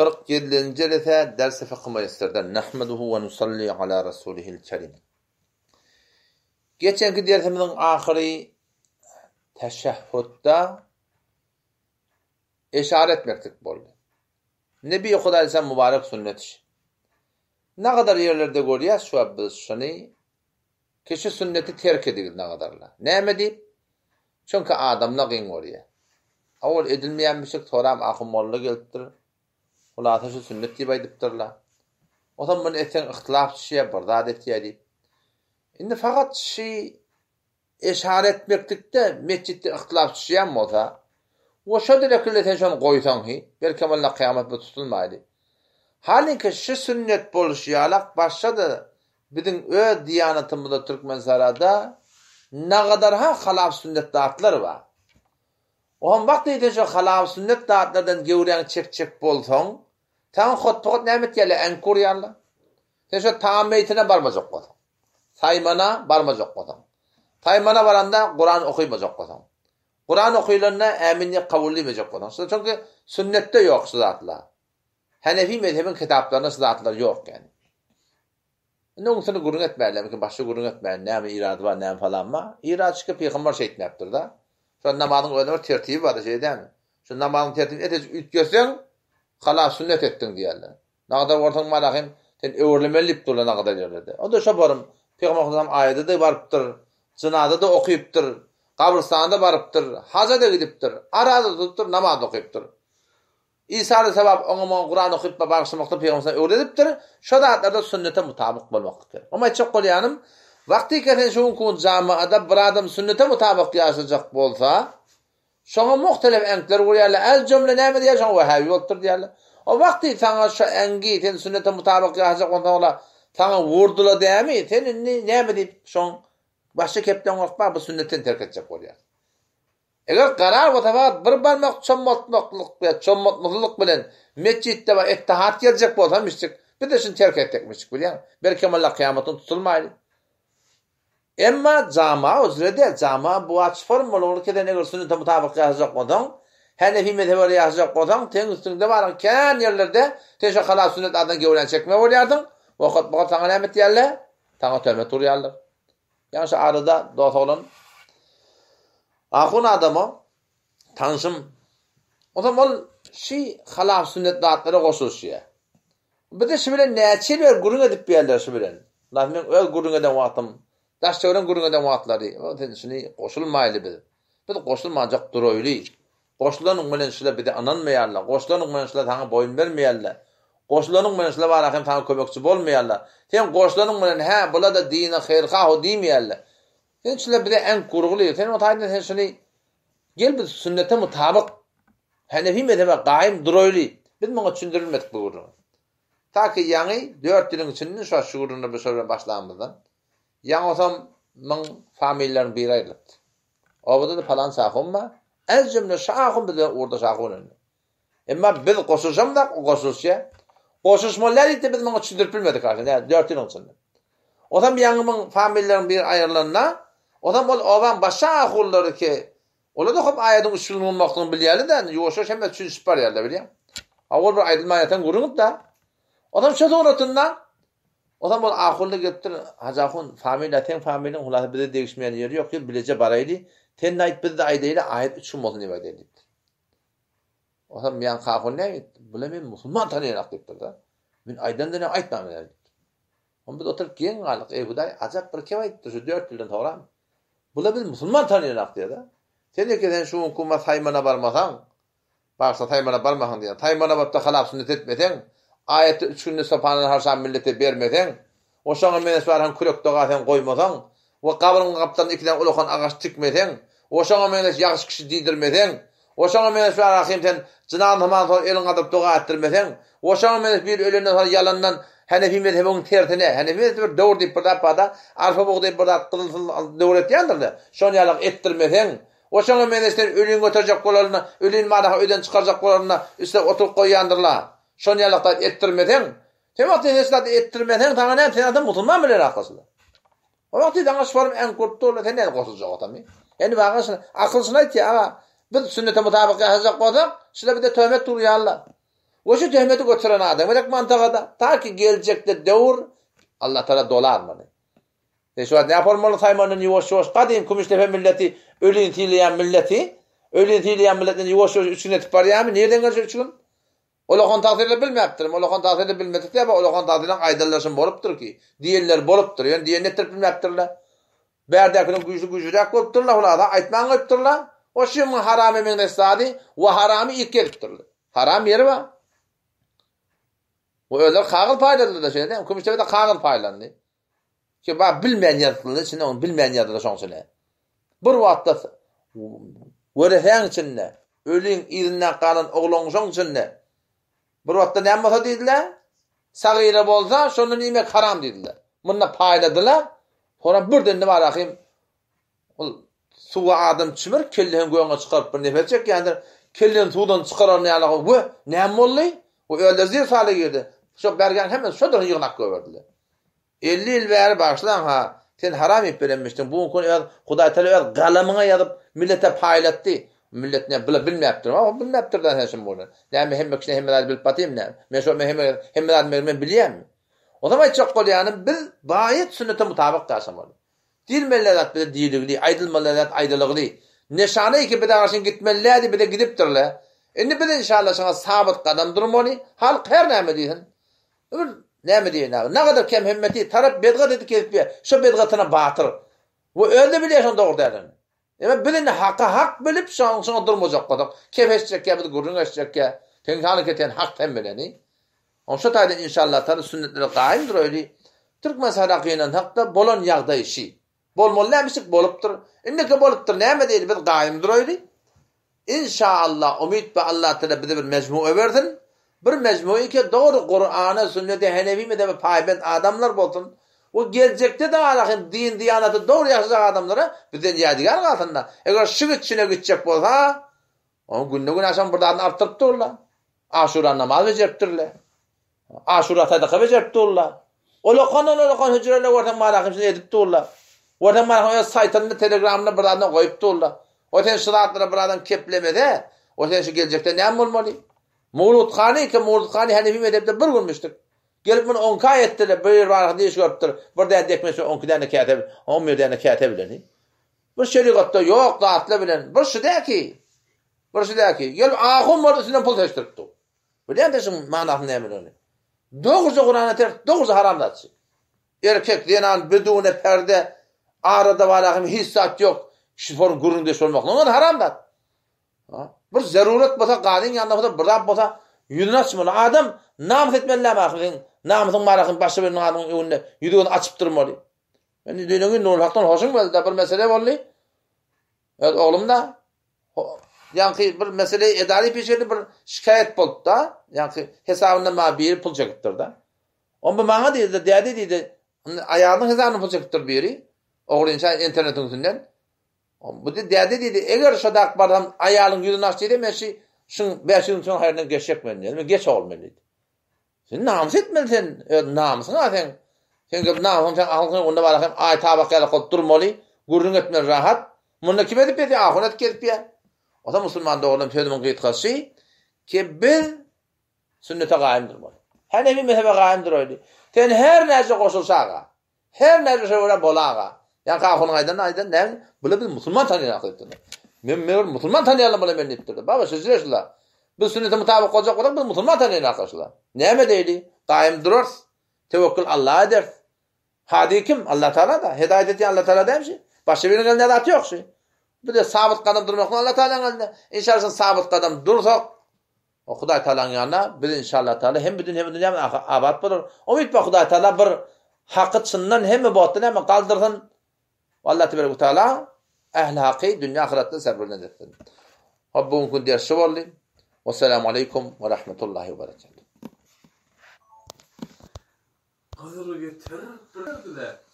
قىرىق يەتتىنچى جەلسە دەرس فىقھ مەجلىسلىرىدە نەحمدۇهۇ وەنۇسەللى عەلى رەسۇلىهىل كەرىم. Geçenki dersimizin ahiri teşehhudda işaret etmektik boldu. Nebi Huda Aleyhisselam mübarek sünnet işi. Ne kadar yerlerde görüyoruz şu abbiz şunu, kişi sünneti terk edildi ne kadarla. Ne mi deyip? Çünkü adamla gyn görüyor. Awol edilmeýän müşrik şey toram ahymmolla gelipdir. Hulasa şu sünnet diýip aýdypdyrlar. O zaman bunu eten ihtilaf şeye bardad etýärdi. Indi fakat şey eşaret etmeklikde mescitte ihtilaf mi moza. O şu direkle tension goýsaň hi, bir malla kıyamet bu tutulmaydı. Halinki şu sünnet bolşy alak başda da bizim ö diýanatymyzda Türkmen sarada ne kadar ha halaf sünnetli atlar var. On vaqt ýa-da şu halaw sünnet taatlardan gewrän çekçek bolsaň, taň hotpot nämet gele en kuryanla. Täşe taam etine barmajak bolsaň. Taymana barmajak bolsaň. Taymana baranda Qur'an okuy bolsaň Qur'an okuylanda äminni qabulli bolsaň bolsaň. Şu çünki sünnetde ýok şu zatlar. Hanefi mezhebin kitaplarynda şu zatlar ýok ekeni. Indi onu gurun etmeyle, başga gurun etmeyle, ne mi iradı var, ne falanma, falan mı? İradı çıkıp yıkımlar da. Şu namazın öyle bir tertibi var şey değil mi? Şu namazın tertibini et üç görsen kala sünnet ettin diyorlar. Ne kadar ortak ten sen öğrenmelip dur ne kadar yerler de. O da şu varım peygamberimizin ayeti da varıptır. Cenazede da okuyuptur. varıptır. Haza da gidiptir. Arada tuttur namaz okuyuptur. İsa'nın sebep onu mu Kur'an okuyup da başlamakta peygamberimizin öğrenmiştir. Şu da hatlarda sünnete mutabık olmak gerekir. Ama çok kolay Vakti kese şun kun camiada bir adam sünnete mutabak yaşayacak bolsa, şoğa muhtelif enkler uyarlı, el cümle neyme diye şoğa vehevi oltur diyarlı. O vakti sana şu engi, sen sünnete mutabak yaşayacak ondan ola, sana vurdula diye mi, sen ne, neyme deyip şoğun, başı kepten ofma bu sünnetin terk edecek oluyor. Eger karar bu bir barmak çomotmaklık ve bilen meccitte ve ettehat gelecek bu adam istik. Bir de şunu terk etmek istik biliyor musun? tutulmaydı. Emma jama özre de jama bu aç formul olur ki de ne görsün tam tabak yazacak odan. Hele bir yazacak odan ten üstünde var ken yerlerde teşe kala sünnet adan gevlen çekme var yardım. Vakit bu sana nimet yerle. Tanga tövbe tur yaldır. Yansı arada dost olun. Ahun adamı tanışım. O zaman şi kala sünnet dağıtları koşuş ya. Bir de şimdi neçil ver gurun edip bir yerler şimdi. Lan öl gurun eden vaktim Daşçıların gurun adam atlary, o sen şuni qoşulmaýly bil. Bir qoşulmajak duroyly. Qoşlanyň bilen şular bide ananmaýarlar, qoşlanyň bilen şular taňa boyun bermeýärler. Qoşlanyň bilen şular bar ahym taňa kömekçi bolmaýarlar. Sen qoşlanyň bilen ha, bula da dini xeyrxah diýmeýärler. Sen şular bide en gurugly, sen o taýda sen şuni gel bir sünnete mutabık. Hanefi medeba gaýym duroyly. Biz maňa düşündirilmedik bu gurugy. ki, ýany 4 ýylyň içinden şu şuguruny başlanmadan. yanılsam min familiyelerini bir ayrılıptı. Obada da falan palan sahumma, ez cümle şahum bide orada şahum Emma biz qoşuşam da qoşuşya. Qoşuşmalar ite biz bunu çüdürüp bilmedik artık. Yani 4 yıl olsun. Odan bir yanı mın familiyelerin bir ayrılanına, odan bol oban başa ahulları ki, ola da hop ayetin usulünün olmaklığını bilyeli de, yoğuşuş hem de çüdürüp biliyeli de biliyem. Avur bir ayrılma ayetten kurunut da, Adam şöyle uğratından, o zaman bol akulla gittin hacakun familya, ten familia hulası bize değişmeyen yeri yok ki bilece baraydı. Ten nait bize de aydeyle ayet üçün olsun ima dedi. O zaman yan kakun ne? Bula men musulman tanıyanak deyiptir da. Men aydan da ne aytmam dedi. Onu biz oturup giyen galık ey buday acap bir keva aytdı şu dört dilden doğram. Bula biz müslüman tanıyanak diye da. Sen de ki sen şu hukuma saymana barmasan, bağırsa saymana barmasan diye, saymana barta halap sünnet etmesen, ayet üçünde sopanın harsan millete bermeden o şoňa menes baran kürek doga sen goýmadan we gabrın gapdan ikiden ulukan agaç tikmeden o şoňa menes ýagşy kişi diýdirmeden o şoňa menes baran kimden jynan hamam sol elin gadap doga atdirmeden o şoňa menes bir ölenden sonra ýalandan Hanefi mezhebi onun tertine, Hanefi mezhebi bir doğru pada pada, arfa boğu deyip burada kılınsın doğru et yandırdı. Şonu yalak ettirmesen, o şonu menesler ölüyün götürecek kolalına, ölüyün madaha öden çıkaracak kolalına, üstüne oturup koyu yandırla. şonyalıkta ettirmeden, sen vakti heslat ettirmeden, sana ne, sen adam musulman bilen aklasına. O vakti dana şuvarım en kurttu ola, sen neyle kosulacak otami? Yani bakın, akılsına ki ama, biz sünnete mutabık hazır kodak, şuna bir de töhmet duruyarlar. O şu töhmeti götüren adam, edek mantıkada, ta ki gelecekte devur, Allah Teala dolar mı? E şu an ne yapar mı Tayman'ın yavaş yavaş kadim Kumüştepe milleti, ölü intileyen milleti, ölü intileyen milletin yavaş yavaş üçüne tipar ya mı? Nereden gelecek üçün? Olaqan tahtirini bilmeyaptir. Olaqan tahtirini bilmeyaptir. Olaqan tahtirini bilmeyaptir. Olaqan tahtirini aydallarsin boruptir ki. Diyenler boruptir. Yani diyenler tirli bilmeyaptir. Bair dakinin gücü gücü gücü gücü gücü gücü gücü gücü gücü gücü gücü gücü gücü gücü gücü gücü gücü gücü paylandı da şeydi. Kim istəyə də qağıl paylandı. Ki va bilməyən yazdılar, sən onu bilməyən yazdılar şonsun. Bir vaxt da ölin içində ölün irindən qalan oğlan birotda näme bolsa dediler, sagyra bolsa şonda näme haram dediler. Munna paýladylar. sonra birden näme var ol suwa adam çimir kellehin goýanga çykaryp bir nefes çekýändir. Kellen suwdan çykaran ýaly we näme bolly? O öldürdi sala girdi. şu bergen hemen şodur ýygnap göberdiler. 50 ýyl bäri başlan ha. Sen haram ip berenmişdin. Bu gün Hudaý Teala galamyňa yazıp millete paýlatdy. Millet ne bile bilmeyaptır ama bilmeyaptır da sen bunu. Ne mi ne? Men şu mehme hemmeler mermen biliyem. O zaman hiç yok bil bayit sünnete mutabık dersem oldu. Dil mellelat bile dilikli, aydıl mellelat aydılıkli. Neşane iki bir daha şimdi gitmeliydi bir de gidip durla. Şimdi bir inşallah sana sabit kadam durmoni, Halk her ne mi diyen? Ne mi diyen? Ne kem himmeti tarap bedgat edip Demek bilini hakka hak bilip şansına durmayacak kadar. Kef etcek ya, bir gurrun etcek ya. Tengi hareketen hak Onu Onsa taydın inşallah tanı sünnetleri kaimdir öyle. Türk mesarakiyle hakta bolon yağda işi. Bolmol nemişik boluptur. İndike boluptur neyme değil bir kaimdir öyle. İnşallah umut ve Allah tala bize bir mecmu verdin. Bir mecmu ki doğru Kur'an'a sünneti henevi mi de paybet adamlar bolsun. O gelecekte de alakın din diyanatı doğru yaşayacak adamlara bizden yadigar kalsınlar. Eğer şu içine gidecek bolsa, o gün aşam burada adını arttırıp durla. Aşura namaz ve Aşura taydaka ve O lokan o lokan hücrele orta malakim için edip durla. Orta malakim o saytanını telegramını burada adına koyup durla. O sen sıratları buradan kepleme de o sen şu gelecekte ne mulmali? Mulutkani ki Mulutkani hanifim edep de bir gülmüştük. Gelip bunu 10 ayetdir, bir varaqda iş görüpdir. Bir dana dekmesi 12 dana katib, 11 dana katib bilen. Bir şeriatda yok, da zatla bilen. Bir şidaki. Bir ki, Gelip ahum var üstünden pul teştiripdi. Bilen de şu manasını ne bilen. Doğrusu Kur'an'a ters, doğrusu haramdatçı. Erkek denan bedune perde arada varaqım hissat yok. Şifor gurun deş olmakla. Onlar haramdat. Bir zaruret basa, qadin yanında basa, bir rab basa, Yudun açma ola. Adam namaz etmeli ama akhirin. Namazın marakın başı bir namazın yuvunda yudun açıp durmali. Yani diyelim ki nol haktan hoşun geldi. bir mesele valli. Evet oğlum da. Yanki bir mesele edali peşeli bir şikayet bult da. Yanki hesabında ma bir pul çakıptır da. On bu bana dedi dedi dedi dedi ayağının hesabını pul çakıptır bir Oğlu insan internetin üstünden. Bu dedi dedi dedi eger şadak bardan ayağının yudun açtı dedi. Meşi Sen 5 ýyl soň herden geçek men, geç olmaly. Sen namys etmelsen, öz namysyň sen. Sen gel namysyň sen alňy onda bar hem aý tabak gel gol durmaly, gurrun etme rahat. Munda kim edip edi ahiret gelip ýa. Ota musulman doğulan tödüm gitgasy, ki bir sünnete gaýym durmaly. Hani bir mezhebe gaýym duraly. Sen her näçe goşulsaňa, her näçe şowra bolaga, ýa-da ahyryň aýdan aýdan näň bilip musulman tanyň aýdan. Men musulmon taniyapman bular meni debdirdi. Baba sizlar Biz sünnete mutabık olacak olarak biz musulmon tanıyın arkadaşlar. Neme deyli? Daim dururuz. Tevekkül Allah'a der. Hadi kim? Allah Teala da. Hidayet eden Allah Teala demiş. Başka birinin elinde zatı yok. Bir de sabit kadam durmak Allah Teala'nın elinde. İnşallah sabit kadam dursak o Huday Teala'nın yanına biz inşallah Teala hem bütün hem dünya abad bulur. Umid be Huday Teala bir hakkı çınlan hem batdan hem kaldırsın. Allah Teala أهل حقي dünya ahirette sabredenlerdir. Rabbim kun diğer şuvarlı. Ve selamu aleyküm ve rahmetullahi ve berekatuhu. Hazır getirdiler.